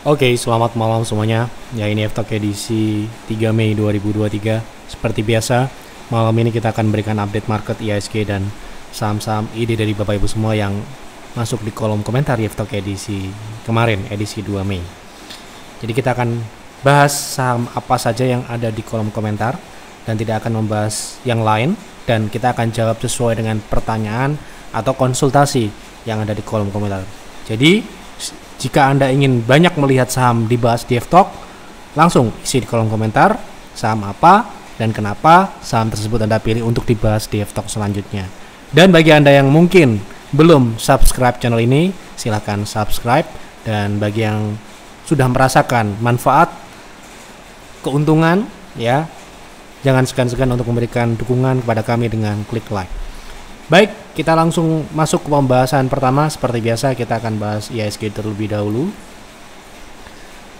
Oke, okay, selamat malam semuanya. Ya ini Eftok edisi 3 Mei 2023. Seperti biasa, malam ini kita akan berikan update market ISG dan saham-saham ide dari Bapak Ibu semua yang masuk di kolom komentar Eftok edisi kemarin, edisi 2 Mei. Jadi kita akan bahas saham apa saja yang ada di kolom komentar dan tidak akan membahas yang lain dan kita akan jawab sesuai dengan pertanyaan atau konsultasi yang ada di kolom komentar. Jadi jika Anda ingin banyak melihat saham dibahas di F-Talk, langsung isi di kolom komentar saham apa dan kenapa saham tersebut Anda pilih untuk dibahas di Ftalk selanjutnya. Dan bagi Anda yang mungkin belum subscribe channel ini, silahkan subscribe. Dan bagi yang sudah merasakan manfaat, keuntungan, ya, jangan segan-segan untuk memberikan dukungan kepada kami dengan klik like. Baik, kita langsung masuk ke pembahasan pertama seperti biasa kita akan bahas ISG terlebih dahulu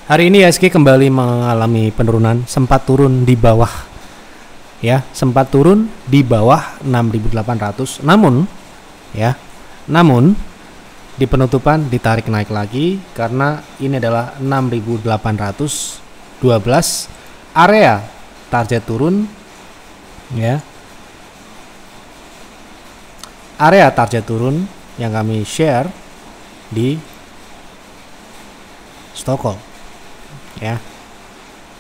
hari ini ISG kembali mengalami penurunan sempat turun di bawah ya sempat turun di bawah 6800 namun ya namun di penutupan ditarik naik lagi karena ini adalah 6812 area target turun ya area target turun yang kami share di Stockholm ya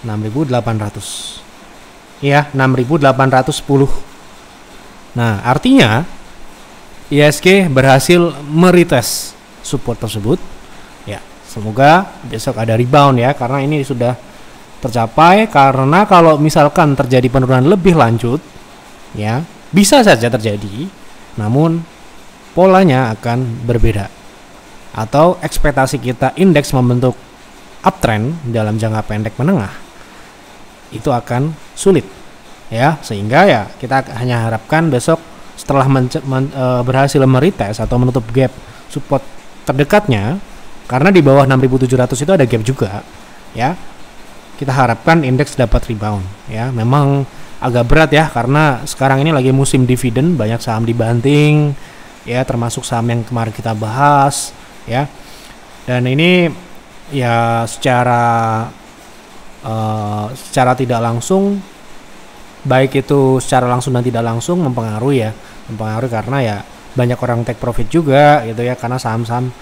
6800 ya 6810 nah artinya ISG berhasil merites support tersebut ya semoga besok ada rebound ya karena ini sudah tercapai karena kalau misalkan terjadi penurunan lebih lanjut ya bisa saja terjadi namun, polanya akan berbeda. Atau ekspektasi kita indeks membentuk uptrend dalam jangka pendek menengah itu akan sulit ya sehingga ya kita hanya harapkan besok setelah men men e, berhasil merites atau menutup gap support terdekatnya karena di bawah 6.700 itu ada gap juga ya kita harapkan indeks dapat rebound ya memang agak berat ya karena sekarang ini lagi musim dividen banyak saham dibanting ya termasuk saham yang kemarin kita bahas ya dan ini ya secara uh, secara tidak langsung baik itu secara langsung dan tidak langsung mempengaruhi ya mempengaruhi karena ya banyak orang take profit juga gitu ya karena saham-saham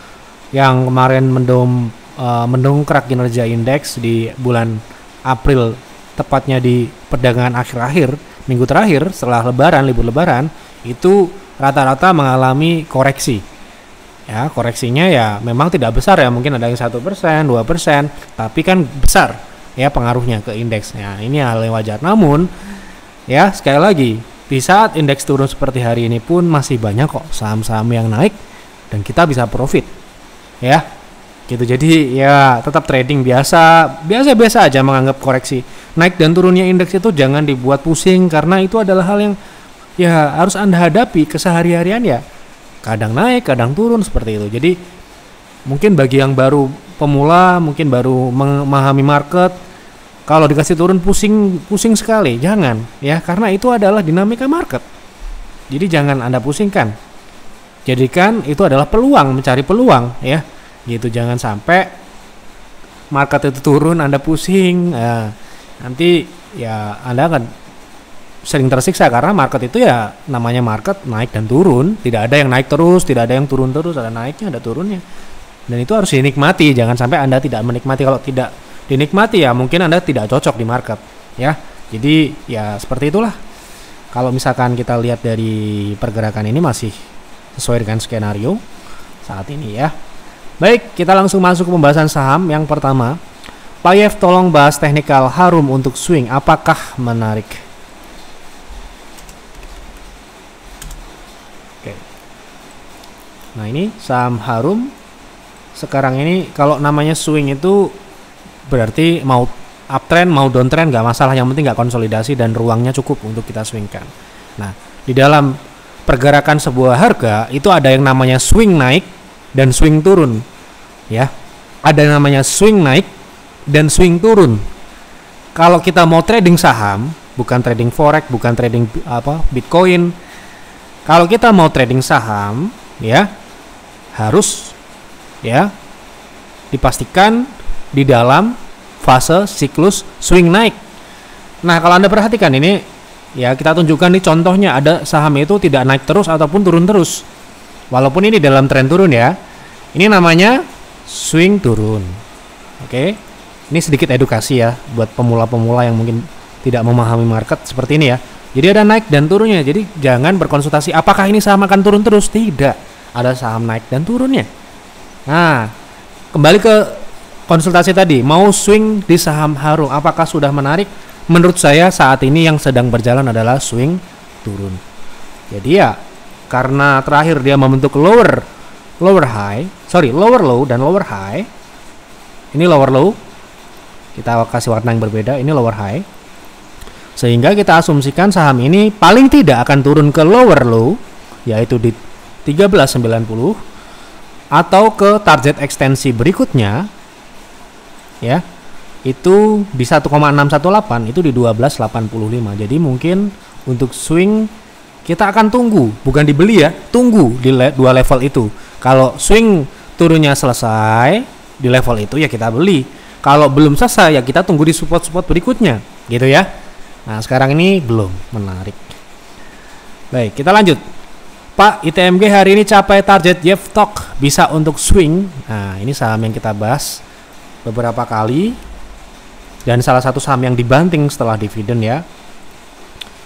yang kemarin mendom uh, mendongkrak kinerja indeks di bulan April tepatnya di perdagangan akhir-akhir minggu terakhir setelah lebaran libur lebaran itu rata-rata mengalami koreksi ya koreksinya ya memang tidak besar ya mungkin ada yang satu persen dua persen tapi kan besar ya pengaruhnya ke indeksnya ini hal yang wajar namun ya sekali lagi di saat indeks turun seperti hari ini pun masih banyak kok saham-saham yang naik dan kita bisa profit ya gitu jadi ya tetap trading biasa biasa biasa aja menganggap koreksi naik dan turunnya indeks itu jangan dibuat pusing karena itu adalah hal yang ya harus anda hadapi kesehari-harian ya kadang naik kadang turun seperti itu jadi mungkin bagi yang baru pemula mungkin baru memahami market kalau dikasih turun pusing pusing sekali jangan ya karena itu adalah dinamika market jadi jangan anda pusingkan jadikan itu adalah peluang mencari peluang ya gitu jangan sampai market itu turun anda pusing ya. nanti ya anda akan sering tersiksa karena market itu ya namanya market naik dan turun tidak ada yang naik terus tidak ada yang turun terus ada naiknya ada turunnya dan itu harus dinikmati jangan sampai anda tidak menikmati kalau tidak dinikmati ya mungkin anda tidak cocok di market ya jadi ya seperti itulah kalau misalkan kita lihat dari pergerakan ini masih sesuai dengan skenario saat ini ya Baik, kita langsung masuk ke pembahasan saham yang pertama. Pak Yev tolong bahas teknikal harum untuk swing, apakah menarik? Oke. Nah ini saham harum. Sekarang ini kalau namanya swing itu berarti mau uptrend mau downtrend nggak masalah yang penting nggak konsolidasi dan ruangnya cukup untuk kita swingkan. Nah di dalam pergerakan sebuah harga itu ada yang namanya swing naik dan swing turun. Ya. Ada namanya swing naik dan swing turun. Kalau kita mau trading saham, bukan trading forex, bukan trading apa Bitcoin. Kalau kita mau trading saham, ya harus ya dipastikan di dalam fase siklus swing naik. Nah, kalau Anda perhatikan ini ya kita tunjukkan nih contohnya ada saham itu tidak naik terus ataupun turun terus. Walaupun ini dalam tren turun ya. Ini namanya swing turun. Oke. Ini sedikit edukasi ya buat pemula-pemula yang mungkin tidak memahami market seperti ini ya. Jadi ada naik dan turunnya. Jadi jangan berkonsultasi apakah ini saham akan turun terus? Tidak. Ada saham naik dan turunnya. Nah, kembali ke konsultasi tadi, mau swing di saham haru apakah sudah menarik? Menurut saya saat ini yang sedang berjalan adalah swing turun. Jadi ya karena terakhir dia membentuk lower lower high, sorry lower low dan lower high. Ini lower low, kita kasih warna yang berbeda. Ini lower high, sehingga kita asumsikan saham ini paling tidak akan turun ke lower low, yaitu di 1390 atau ke target ekstensi berikutnya, ya itu di 1,618 itu di 1285. Jadi mungkin untuk swing kita akan tunggu, bukan dibeli ya, tunggu di le dua level itu. Kalau swing turunnya selesai di level itu ya kita beli. Kalau belum selesai ya kita tunggu di support-support berikutnya, gitu ya. Nah, sekarang ini belum menarik. Baik, kita lanjut. Pak, ITMG hari ini capai target Talk bisa untuk swing. Nah, ini saham yang kita bahas beberapa kali dan salah satu saham yang dibanting setelah dividen ya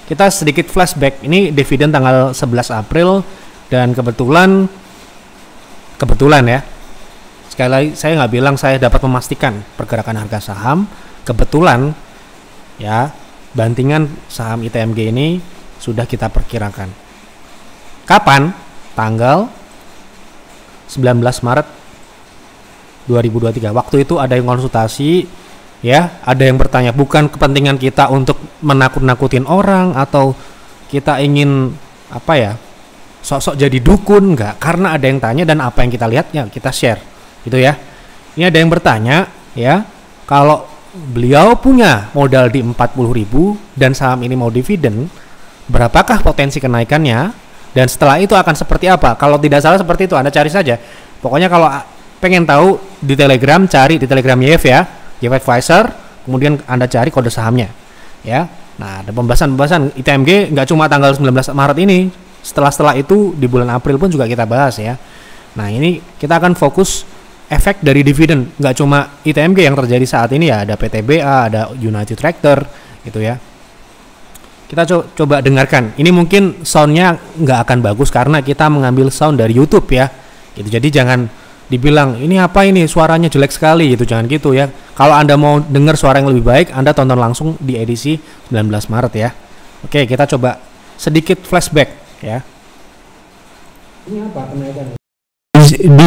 kita sedikit flashback. Ini dividen tanggal 11 April dan kebetulan kebetulan ya. Sekali lagi saya nggak bilang saya dapat memastikan pergerakan harga saham. Kebetulan ya bantingan saham ITMG ini sudah kita perkirakan. Kapan? Tanggal 19 Maret 2023. Waktu itu ada yang konsultasi ya ada yang bertanya bukan kepentingan kita untuk menakut-nakutin orang atau kita ingin apa ya sosok jadi dukun nggak karena ada yang tanya dan apa yang kita lihat ya kita share gitu ya ini ada yang bertanya ya kalau beliau punya modal di 40.000 dan saham ini mau dividen berapakah potensi kenaikannya dan setelah itu akan seperti apa kalau tidak salah seperti itu Anda cari saja pokoknya kalau ah, pengen tahu di Telegram cari di Telegram YF ya JP ya, Advisor, kemudian Anda cari kode sahamnya. Ya. Nah, ada pembahasan-pembahasan ITMG nggak cuma tanggal 19 Maret ini. Setelah-setelah itu di bulan April pun juga kita bahas ya. Nah, ini kita akan fokus efek dari dividen. Nggak cuma ITMG yang terjadi saat ini ya, ada PTBA, ada United Tractor gitu ya. Kita co coba dengarkan. Ini mungkin soundnya nggak akan bagus karena kita mengambil sound dari YouTube ya. Gitu. Jadi jangan dibilang ini apa ini suaranya jelek sekali gitu jangan gitu ya kalau anda mau dengar suara yang lebih baik anda tonton langsung di edisi 19 Maret ya oke kita coba sedikit flashback ya ini apa kenaikan di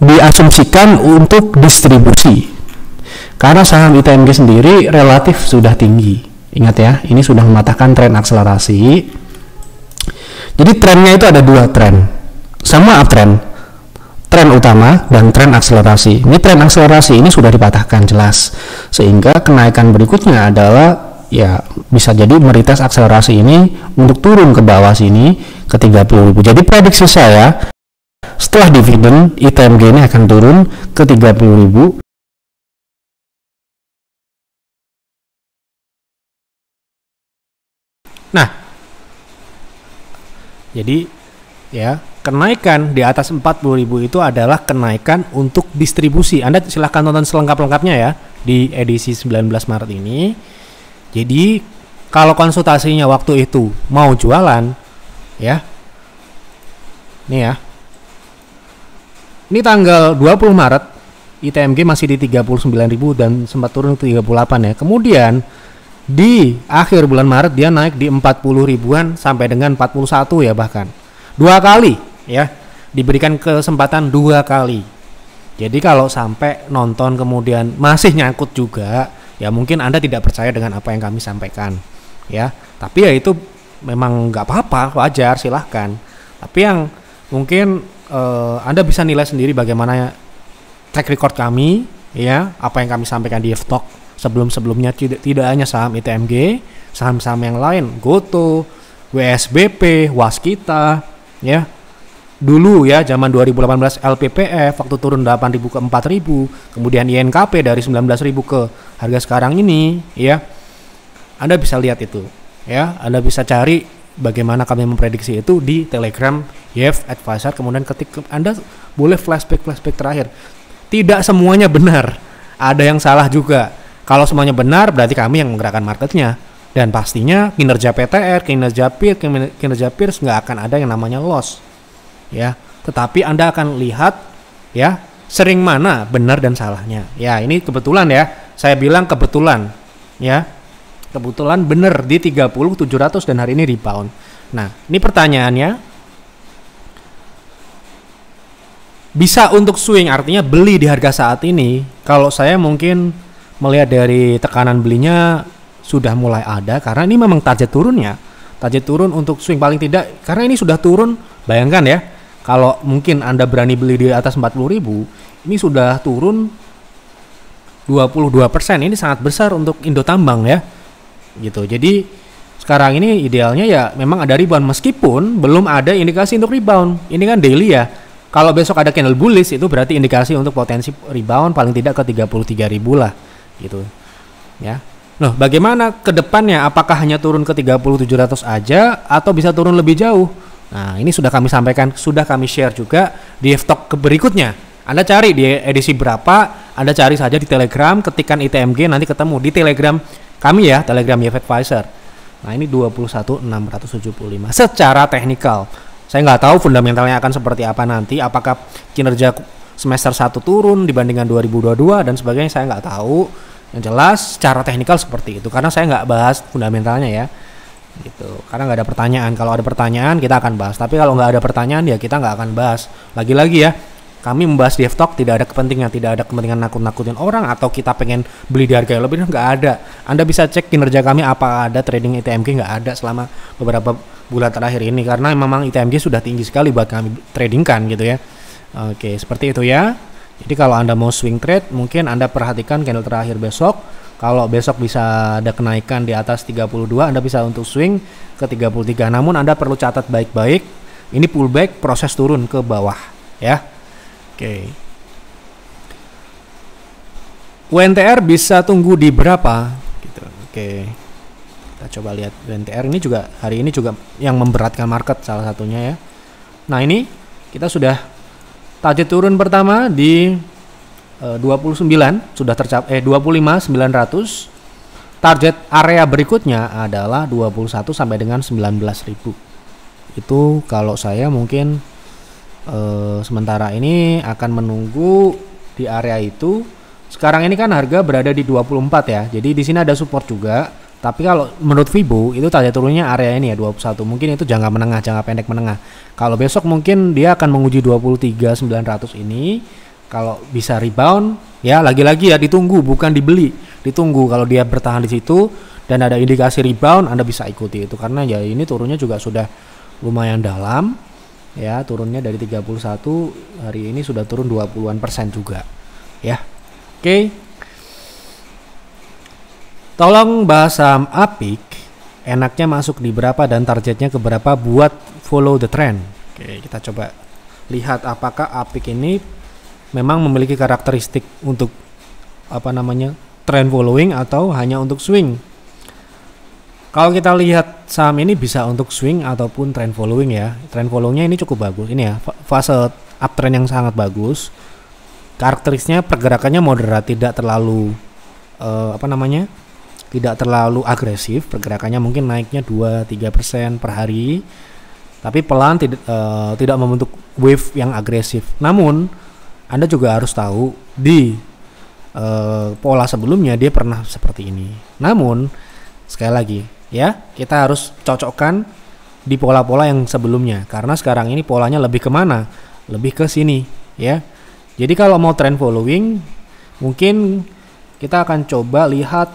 diasumsikan untuk distribusi karena saham ITMG sendiri relatif sudah tinggi ingat ya ini sudah mematahkan tren akselerasi jadi trennya itu ada dua tren sama uptrend tren utama dan tren akselerasi. Ini tren akselerasi ini sudah dipatahkan jelas, sehingga kenaikan berikutnya adalah ya bisa jadi merites akselerasi ini untuk turun ke bawah sini ke 30.000. Jadi prediksi saya setelah dividen ITMG ini akan turun ke 30.000 Nah, jadi ya Kenaikan di atas 40.000 itu adalah kenaikan untuk distribusi. Anda silahkan tonton selengkap-lengkapnya ya di edisi 19 Maret ini. Jadi kalau konsultasinya waktu itu mau jualan ya. ini ya. Ini tanggal 20 Maret ITMG masih di 39.000 dan sempat turun ke 38 ya. Kemudian di akhir bulan Maret dia naik di 40 ribuan sampai dengan 41 ya bahkan. Dua kali ya diberikan kesempatan dua kali jadi kalau sampai nonton kemudian masih nyangkut juga ya mungkin anda tidak percaya dengan apa yang kami sampaikan ya tapi ya itu memang nggak apa-apa wajar silahkan tapi yang mungkin uh, anda bisa nilai sendiri bagaimana track record kami ya apa yang kami sampaikan di Ftalk sebelum-sebelumnya tidak tidak hanya saham ITMG saham-saham yang lain Goto WSBP Waskita ya dulu ya zaman 2018 LPPF waktu turun 8.000 ke 4.000 kemudian INKP dari 19.000 ke harga sekarang ini ya Anda bisa lihat itu ya Anda bisa cari bagaimana kami memprediksi itu di Telegram YF Advisor kemudian ketik Anda boleh flashback flashback terakhir tidak semuanya benar ada yang salah juga kalau semuanya benar berarti kami yang menggerakkan marketnya dan pastinya kinerja PTR, kinerja PIR, kinerja peers nggak akan ada yang namanya loss ya. Tetapi Anda akan lihat ya, sering mana benar dan salahnya. Ya, ini kebetulan ya. Saya bilang kebetulan ya. Kebetulan benar di 30 700 dan hari ini rebound. Nah, ini pertanyaannya, bisa untuk swing artinya beli di harga saat ini kalau saya mungkin melihat dari tekanan belinya sudah mulai ada karena ini memang target turunnya target turun untuk swing paling tidak karena ini sudah turun bayangkan ya kalau mungkin Anda berani beli di atas 40.000, ribu, ini sudah turun 22%. Ini sangat besar untuk Indo Tambang ya. Gitu. Jadi sekarang ini idealnya ya memang ada rebound meskipun belum ada indikasi untuk rebound. Ini kan daily ya. Kalau besok ada candle bullish itu berarti indikasi untuk potensi rebound paling tidak ke 33.000 lah gitu. Ya. Nah, bagaimana ke depannya? Apakah hanya turun ke 3700 aja atau bisa turun lebih jauh? Nah, ini sudah kami sampaikan, sudah kami share juga di Ftalk berikutnya. Anda cari di edisi berapa, Anda cari saja di Telegram, ketikan ITMG nanti ketemu di Telegram kami ya, Telegram Yef Advisor. Nah, ini 21675 secara teknikal. Saya nggak tahu fundamentalnya akan seperti apa nanti, apakah kinerja semester 1 turun dibandingkan 2022 dan sebagainya saya nggak tahu. Yang jelas secara teknikal seperti itu karena saya nggak bahas fundamentalnya ya gitu karena nggak ada pertanyaan kalau ada pertanyaan kita akan bahas tapi kalau nggak ada pertanyaan ya kita nggak akan bahas lagi-lagi ya kami membahas di talk tidak ada kepentingan tidak ada kepentingan nakut-nakutin orang atau kita pengen beli di harga yang lebih nggak ada anda bisa cek kinerja kami apa ada trading ITMG nggak ada selama beberapa bulan terakhir ini karena memang ITMG sudah tinggi sekali buat kami tradingkan gitu ya oke seperti itu ya jadi kalau anda mau swing trade mungkin anda perhatikan candle terakhir besok kalau besok bisa ada kenaikan di atas 32, Anda bisa untuk swing ke 33. Namun Anda perlu catat baik-baik, ini pullback proses turun ke bawah ya. Oke. Okay. UNTR bisa tunggu di berapa? Gitu. Oke. Okay. Kita coba lihat UNTR ini juga hari ini juga yang memberatkan market salah satunya ya. Nah, ini kita sudah target turun pertama di 29 eh, sudah tercapai eh 25 900 target area berikutnya adalah 21 sampai dengan 19.000 itu kalau saya mungkin eh, sementara ini akan menunggu di area itu sekarang ini kan harga berada di 24 ya jadi di sini ada support juga tapi kalau menurut Vibo itu target turunnya area ini ya 21 mungkin itu jangka menengah jangka pendek menengah kalau besok mungkin dia akan menguji 23 900 ini kalau bisa rebound, ya lagi-lagi ya ditunggu, bukan dibeli. Ditunggu kalau dia bertahan di situ dan ada indikasi rebound, Anda bisa ikuti itu karena ya ini turunnya juga sudah lumayan dalam. Ya, turunnya dari 31 hari ini sudah turun 20-an persen juga. Ya. Oke. Okay. Tolong bahas saham Apik enaknya masuk di berapa dan targetnya ke berapa buat follow the trend. Oke, kita coba lihat apakah Apik ini memang memiliki karakteristik untuk apa namanya trend following atau hanya untuk swing. Kalau kita lihat saham ini bisa untuk swing ataupun trend following ya. Trend followingnya ini cukup bagus. Ini ya fase uptrend yang sangat bagus. Karakteristiknya pergerakannya moderat, tidak terlalu uh, apa namanya? Tidak terlalu agresif. Pergerakannya mungkin naiknya 2-3% per hari. Tapi pelan tidak uh, tidak membentuk wave yang agresif. Namun anda juga harus tahu di uh, pola sebelumnya dia pernah seperti ini. Namun sekali lagi ya kita harus cocokkan di pola-pola yang sebelumnya karena sekarang ini polanya lebih kemana? Lebih ke sini ya. Jadi kalau mau trend following mungkin kita akan coba lihat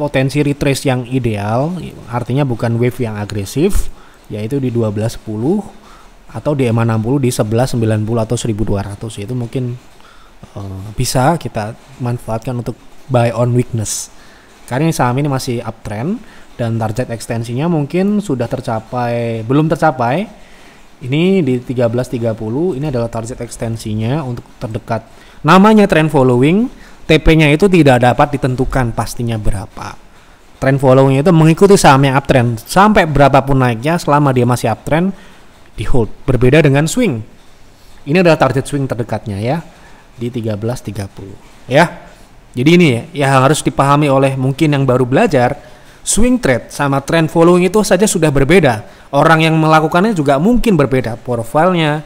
potensi retrace yang ideal artinya bukan wave yang agresif yaitu di 1210 atau di EMA 60 di 1190 atau 1200 itu mungkin uh, bisa kita manfaatkan untuk buy on weakness karena ini saham ini masih uptrend dan target ekstensinya mungkin sudah tercapai belum tercapai ini di 13.30 ini adalah target ekstensinya untuk terdekat namanya trend following TP-nya itu tidak dapat ditentukan pastinya berapa trend following itu mengikuti sahamnya uptrend sampai berapapun naiknya selama dia masih uptrend di hold. Berbeda dengan swing. Ini adalah target swing terdekatnya ya di 13.30 ya. Jadi ini ya, yang harus dipahami oleh mungkin yang baru belajar swing trade sama trend following itu saja sudah berbeda. Orang yang melakukannya juga mungkin berbeda profilnya,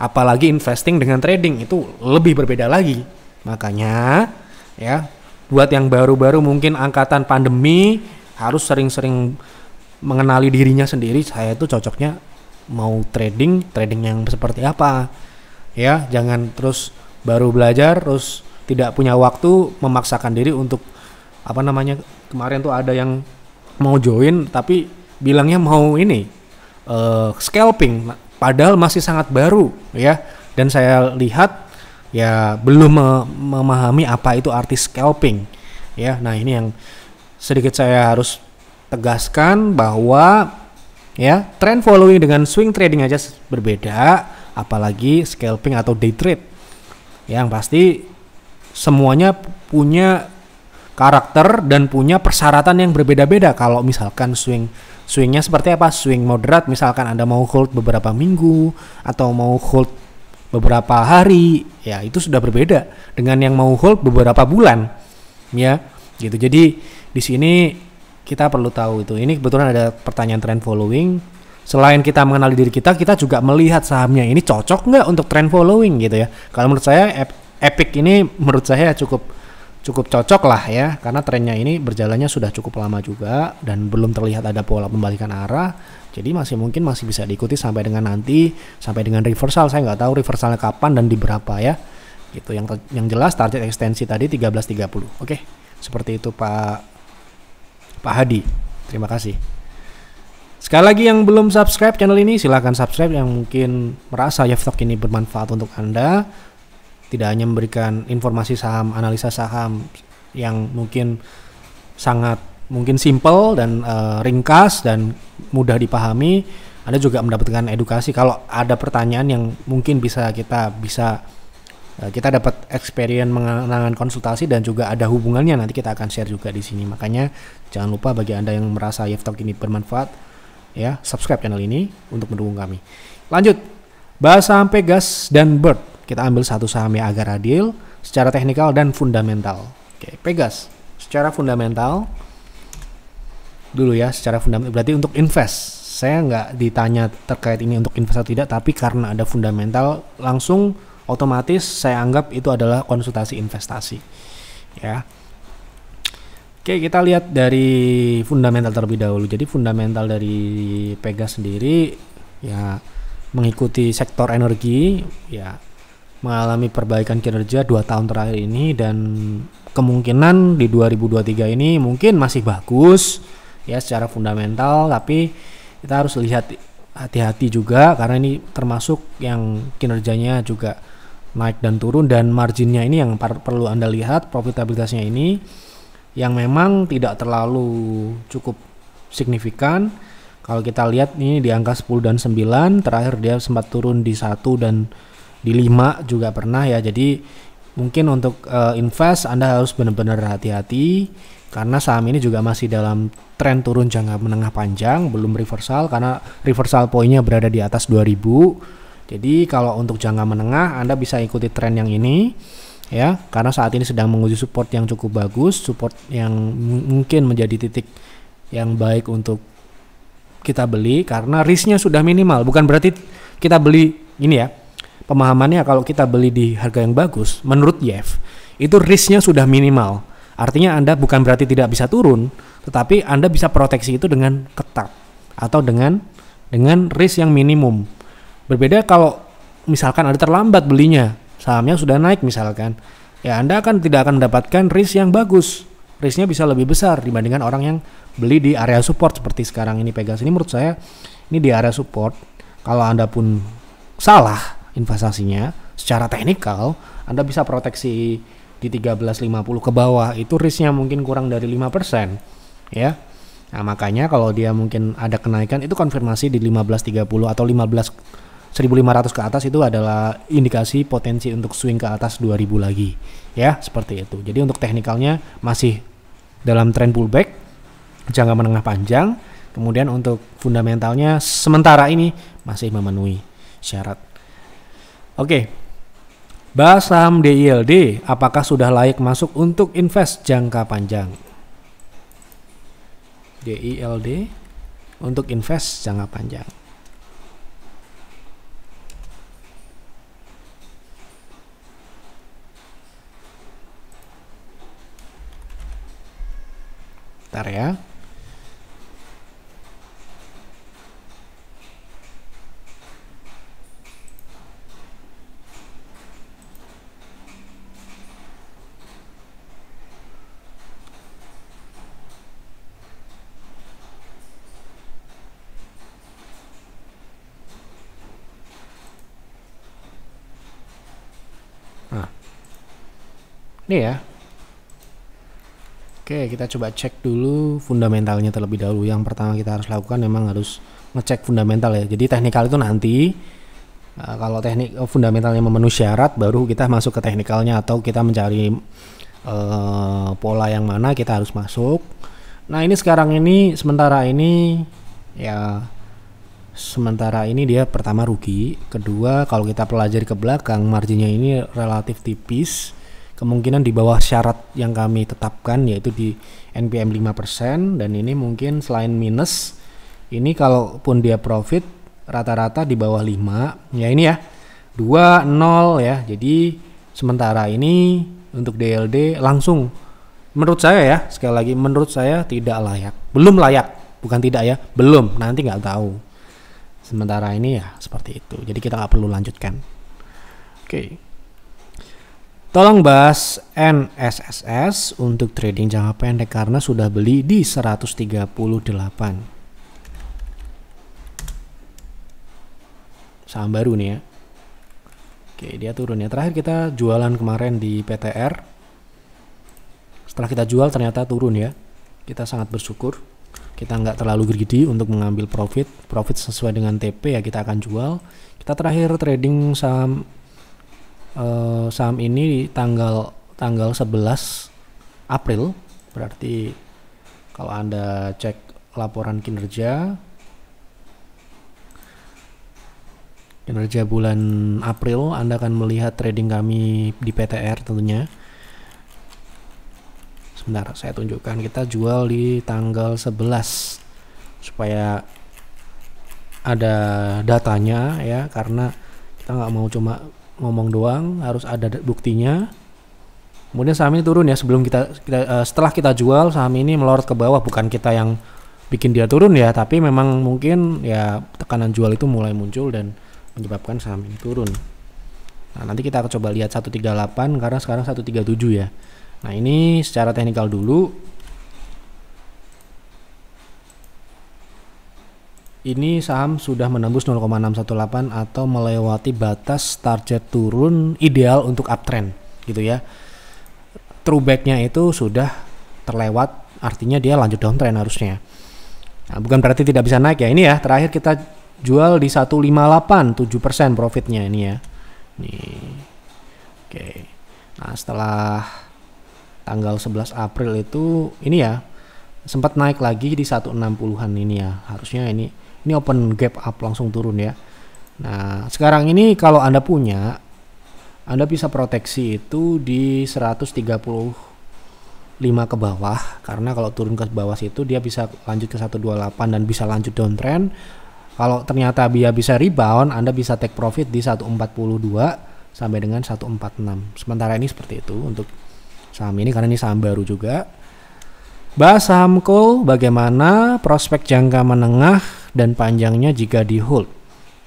apalagi investing dengan trading itu lebih berbeda lagi. Makanya ya, buat yang baru-baru mungkin angkatan pandemi harus sering-sering mengenali dirinya sendiri saya itu cocoknya mau trading trading yang seperti apa ya jangan terus baru belajar terus tidak punya waktu memaksakan diri untuk apa namanya kemarin tuh ada yang mau join tapi bilangnya mau ini uh, scalping padahal masih sangat baru ya dan saya lihat ya belum me memahami apa itu arti scalping ya nah ini yang sedikit saya harus tegaskan bahwa ya trend following dengan swing trading aja berbeda apalagi scalping atau day trade yang pasti semuanya punya karakter dan punya persyaratan yang berbeda-beda kalau misalkan swing swingnya seperti apa swing moderat misalkan anda mau hold beberapa minggu atau mau hold beberapa hari ya itu sudah berbeda dengan yang mau hold beberapa bulan ya gitu jadi di sini kita perlu tahu itu. Ini kebetulan ada pertanyaan trend following. Selain kita mengenali diri kita, kita juga melihat sahamnya ini cocok nggak untuk trend following gitu ya. Kalau menurut saya Epic ini menurut saya cukup cukup cocok lah ya karena trennya ini berjalannya sudah cukup lama juga dan belum terlihat ada pola pembalikan arah. Jadi masih mungkin masih bisa diikuti sampai dengan nanti sampai dengan reversal. Saya nggak tahu reversalnya kapan dan di berapa ya. Gitu yang yang jelas target ekstensi tadi 13.30. Oke, seperti itu Pak Pak Hadi. Terima kasih. Sekali lagi yang belum subscribe channel ini silahkan subscribe yang mungkin merasa Yaftok ini bermanfaat untuk Anda. Tidak hanya memberikan informasi saham, analisa saham yang mungkin sangat mungkin simple dan uh, ringkas dan mudah dipahami. Anda juga mendapatkan edukasi kalau ada pertanyaan yang mungkin bisa kita bisa Eh, kita dapat experience mengenangan konsultasi dan juga ada hubungannya nanti kita akan share juga di sini makanya jangan lupa bagi anda yang merasa Yevtalk ini bermanfaat ya subscribe channel ini untuk mendukung kami lanjut bahas saham Pegas dan Bird kita ambil satu saham yang agar adil secara teknikal dan fundamental oke Pegas secara fundamental dulu ya secara fundamental berarti untuk invest saya nggak ditanya terkait ini untuk invest atau tidak tapi karena ada fundamental langsung otomatis saya anggap itu adalah konsultasi investasi. Ya. Oke, kita lihat dari fundamental terlebih dahulu. Jadi fundamental dari Pega sendiri ya mengikuti sektor energi ya mengalami perbaikan kinerja dua tahun terakhir ini dan kemungkinan di 2023 ini mungkin masih bagus ya secara fundamental tapi kita harus lihat hati-hati juga karena ini termasuk yang kinerjanya juga naik dan turun dan marginnya ini yang perlu Anda lihat profitabilitasnya ini yang memang tidak terlalu cukup signifikan. Kalau kita lihat ini di angka 10 dan 9, terakhir dia sempat turun di 1 dan di 5 juga pernah ya. Jadi mungkin untuk uh, invest Anda harus benar-benar hati-hati karena saham ini juga masih dalam tren turun jangka menengah panjang, belum reversal karena reversal poinnya berada di atas 2000 jadi kalau untuk jangka menengah Anda bisa ikuti tren yang ini ya karena saat ini sedang menguji support yang cukup bagus, support yang mungkin menjadi titik yang baik untuk kita beli karena risknya sudah minimal. Bukan berarti kita beli ini ya. Pemahamannya kalau kita beli di harga yang bagus menurut Jeff, itu risknya sudah minimal. Artinya Anda bukan berarti tidak bisa turun, tetapi Anda bisa proteksi itu dengan ketat atau dengan dengan risk yang minimum. Berbeda kalau misalkan ada terlambat belinya, sahamnya sudah naik misalkan, ya Anda akan tidak akan mendapatkan risk yang bagus. Risknya bisa lebih besar dibandingkan orang yang beli di area support seperti sekarang ini Pegas ini menurut saya ini di area support. Kalau Anda pun salah investasinya secara teknikal, Anda bisa proteksi di 1350 ke bawah itu risknya mungkin kurang dari 5% ya. Nah, makanya kalau dia mungkin ada kenaikan itu konfirmasi di 1530 atau 15 1500 ke atas itu adalah indikasi potensi untuk swing ke atas 2000 lagi ya seperti itu jadi untuk teknikalnya masih dalam tren pullback jangka menengah panjang kemudian untuk fundamentalnya sementara ini masih memenuhi syarat oke bahas DILD apakah sudah layak masuk untuk invest jangka panjang DILD untuk invest jangka panjang Ntar ya. Nah. Ini ya, Oke, kita coba cek dulu fundamentalnya terlebih dahulu. Yang pertama kita harus lakukan memang harus ngecek fundamental ya. Jadi teknikal itu nanti uh, kalau teknik oh, fundamentalnya memenuhi syarat baru kita masuk ke teknikalnya atau kita mencari uh, pola yang mana kita harus masuk. Nah, ini sekarang ini sementara ini ya sementara ini dia pertama rugi, kedua kalau kita pelajari ke belakang marginnya ini relatif tipis kemungkinan di bawah syarat yang kami tetapkan yaitu di NPM 5% dan ini mungkin selain minus ini kalaupun dia profit rata-rata di bawah 5 ya ini ya 2 0 ya jadi sementara ini untuk DLD langsung menurut saya ya sekali lagi menurut saya tidak layak belum layak bukan tidak ya belum nanti nggak tahu sementara ini ya seperti itu jadi kita nggak perlu lanjutkan oke okay. Tolong bahas NSSS untuk trading jangka pendek karena sudah beli di 138. Saham baru nih ya. Oke, dia turun ya. Terakhir kita jualan kemarin di PTR. Setelah kita jual ternyata turun ya. Kita sangat bersyukur. Kita nggak terlalu greedy untuk mengambil profit. Profit sesuai dengan TP ya kita akan jual. Kita terakhir trading saham uh, saham ini di tanggal tanggal 11 April berarti kalau Anda cek laporan kinerja kinerja bulan April Anda akan melihat trading kami di PTR tentunya sebentar saya tunjukkan kita jual di tanggal 11 supaya ada datanya ya karena kita nggak mau cuma ngomong doang, harus ada buktinya. Kemudian saham ini turun ya sebelum kita, kita uh, setelah kita jual saham ini melorot ke bawah bukan kita yang bikin dia turun ya, tapi memang mungkin ya tekanan jual itu mulai muncul dan menyebabkan saham ini turun. Nah, nanti kita akan coba lihat 138 karena sekarang 137 ya. Nah, ini secara teknikal dulu ini saham sudah menembus 0,618 atau melewati batas target turun ideal untuk uptrend gitu ya. True backnya itu sudah terlewat, artinya dia lanjut downtrend harusnya. Nah, bukan berarti tidak bisa naik ya. Ini ya terakhir kita jual di 158 7% profitnya ini ya. Nih. Oke. Nah, setelah tanggal 11 April itu ini ya sempat naik lagi di 160-an ini ya. Harusnya ini ini open gap up langsung turun ya nah sekarang ini kalau anda punya anda bisa proteksi itu di 135 ke bawah karena kalau turun ke bawah situ dia bisa lanjut ke 128 dan bisa lanjut downtrend kalau ternyata dia bisa rebound Anda bisa take profit di 142 sampai dengan 146 sementara ini seperti itu untuk saham ini karena ini saham baru juga Bahas sahamku bagaimana prospek jangka menengah dan panjangnya jika di hold.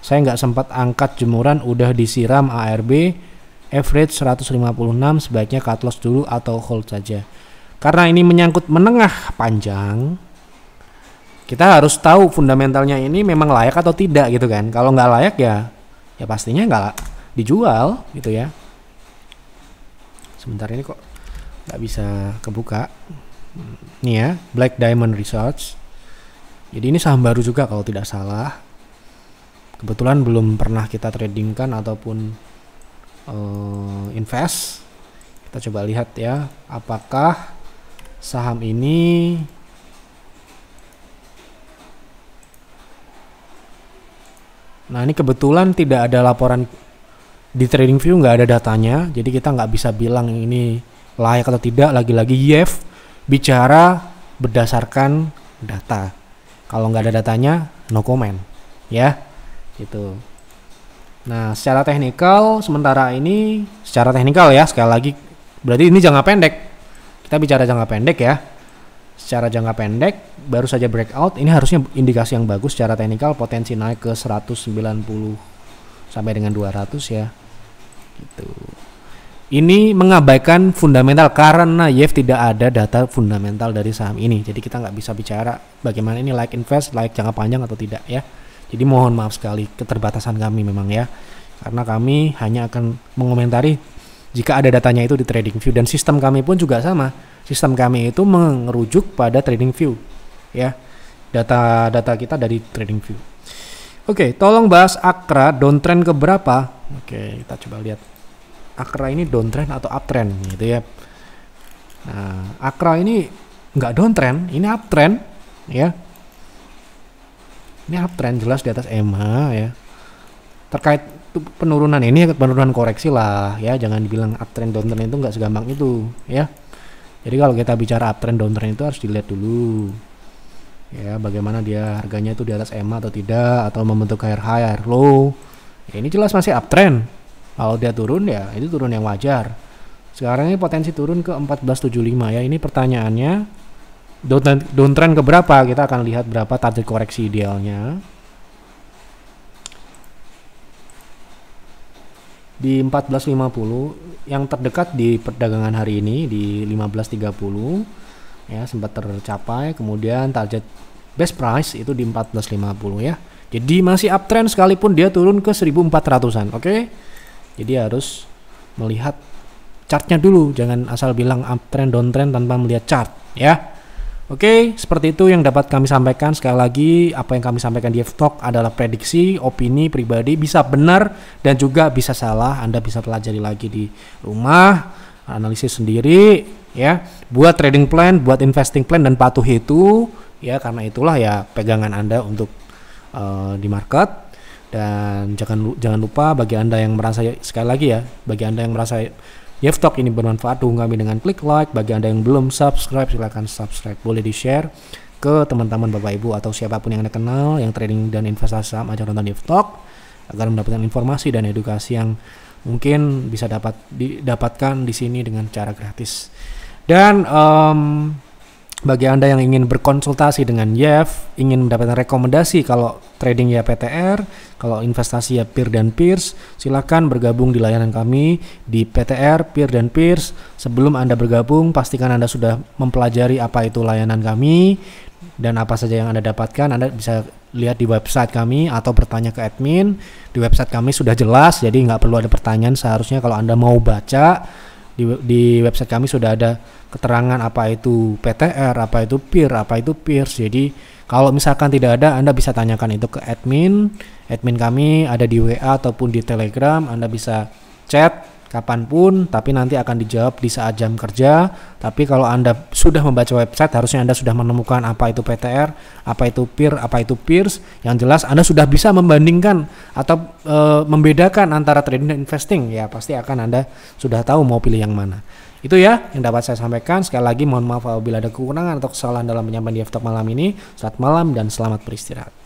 Saya nggak sempat angkat jemuran udah disiram ARB average 156 sebaiknya cut loss dulu atau hold saja. Karena ini menyangkut menengah panjang, kita harus tahu fundamentalnya ini memang layak atau tidak gitu kan. Kalau nggak layak ya ya pastinya nggak dijual gitu ya. Sebentar ini kok nggak bisa kebuka. Nih ya, Black Diamond Research. Jadi ini saham baru juga kalau tidak salah. Kebetulan belum pernah kita tradingkan ataupun uh, invest. Kita coba lihat ya, apakah saham ini Nah ini kebetulan tidak ada laporan di Trading View nggak ada datanya, jadi kita nggak bisa bilang ini layak atau tidak. Lagi-lagi YF. E bicara berdasarkan data. Kalau nggak ada datanya, no comment, ya, gitu. Nah, secara teknikal sementara ini, secara teknikal ya sekali lagi, berarti ini jangka pendek. Kita bicara jangka pendek ya. Secara jangka pendek, baru saja breakout, ini harusnya indikasi yang bagus secara teknikal potensi naik ke 190 sampai dengan 200 ya. Gitu ini mengabaikan fundamental karena YF tidak ada data fundamental dari saham ini. Jadi kita nggak bisa bicara bagaimana ini like invest, like jangka panjang atau tidak ya. Jadi mohon maaf sekali keterbatasan kami memang ya. Karena kami hanya akan mengomentari jika ada datanya itu di trading view dan sistem kami pun juga sama. Sistem kami itu mengerujuk pada trading view ya. Data-data kita dari trading view. Oke, tolong bahas Akra downtrend ke berapa? Oke, kita coba lihat akra ini downtrend atau uptrend gitu ya. Nah, akra ini nggak downtrend, ini uptrend ya. Ini uptrend jelas di atas EMA ya. Terkait penurunan ini penurunan koreksi lah ya, jangan dibilang uptrend downtrend itu nggak segampang itu ya. Jadi kalau kita bicara uptrend downtrend itu harus dilihat dulu ya bagaimana dia harganya itu di atas EMA atau tidak atau membentuk higher high, higher low ya, ini jelas masih uptrend kalau dia turun ya itu turun yang wajar. Sekarang ini potensi turun ke 1475 ya. Ini pertanyaannya downtrend ke berapa? Kita akan lihat berapa target koreksi idealnya. Di 1450 yang terdekat di perdagangan hari ini di 1530 ya sempat tercapai kemudian target best price itu di 1450 ya. Jadi masih uptrend sekalipun dia turun ke 1400-an, oke? Okay? jadi harus melihat chartnya dulu jangan asal bilang uptrend downtrend tanpa melihat chart ya Oke, seperti itu yang dapat kami sampaikan. Sekali lagi, apa yang kami sampaikan di Ftalk adalah prediksi, opini pribadi, bisa benar dan juga bisa salah. Anda bisa pelajari lagi di rumah, analisis sendiri, ya. Buat trading plan, buat investing plan dan patuh itu, ya karena itulah ya pegangan Anda untuk uh, di market. Dan jangan jangan lupa bagi Anda yang merasa sekali lagi ya, bagi Anda yang merasa Yev Talk ini bermanfaat kami dengan klik like. Bagi Anda yang belum subscribe silahkan subscribe. Boleh di-share ke teman-teman Bapak Ibu atau siapapun yang Anda kenal yang trading dan investasi saham ajak nonton Yev agar mendapatkan informasi dan edukasi yang mungkin bisa dapat didapatkan di sini dengan cara gratis. Dan um, bagi Anda yang ingin berkonsultasi dengan YEF, ingin mendapatkan rekomendasi kalau trading ya PTR, kalau investasi ya Peer dan Peers, silakan bergabung di layanan kami di PTR, Peer dan Peers. Sebelum Anda bergabung, pastikan Anda sudah mempelajari apa itu layanan kami dan apa saja yang Anda dapatkan. Anda bisa lihat di website kami atau bertanya ke admin. Di website kami sudah jelas, jadi nggak perlu ada pertanyaan seharusnya kalau Anda mau baca di, di website kami sudah ada keterangan apa itu PTR, apa itu peer, apa itu peers. Jadi kalau misalkan tidak ada, Anda bisa tanyakan itu ke admin. Admin kami ada di WA ataupun di Telegram. Anda bisa chat kapanpun, tapi nanti akan dijawab di saat jam kerja. Tapi kalau Anda sudah membaca website, harusnya Anda sudah menemukan apa itu PTR, apa itu peer, apa itu peers. Yang jelas Anda sudah bisa membandingkan atau e, membedakan antara trading dan investing. Ya, pasti akan Anda sudah tahu mau pilih yang mana. Itu ya yang dapat saya sampaikan. Sekali lagi mohon maaf apabila ada kekurangan atau kesalahan dalam penyampaian di Talk malam ini. Selamat malam dan selamat beristirahat.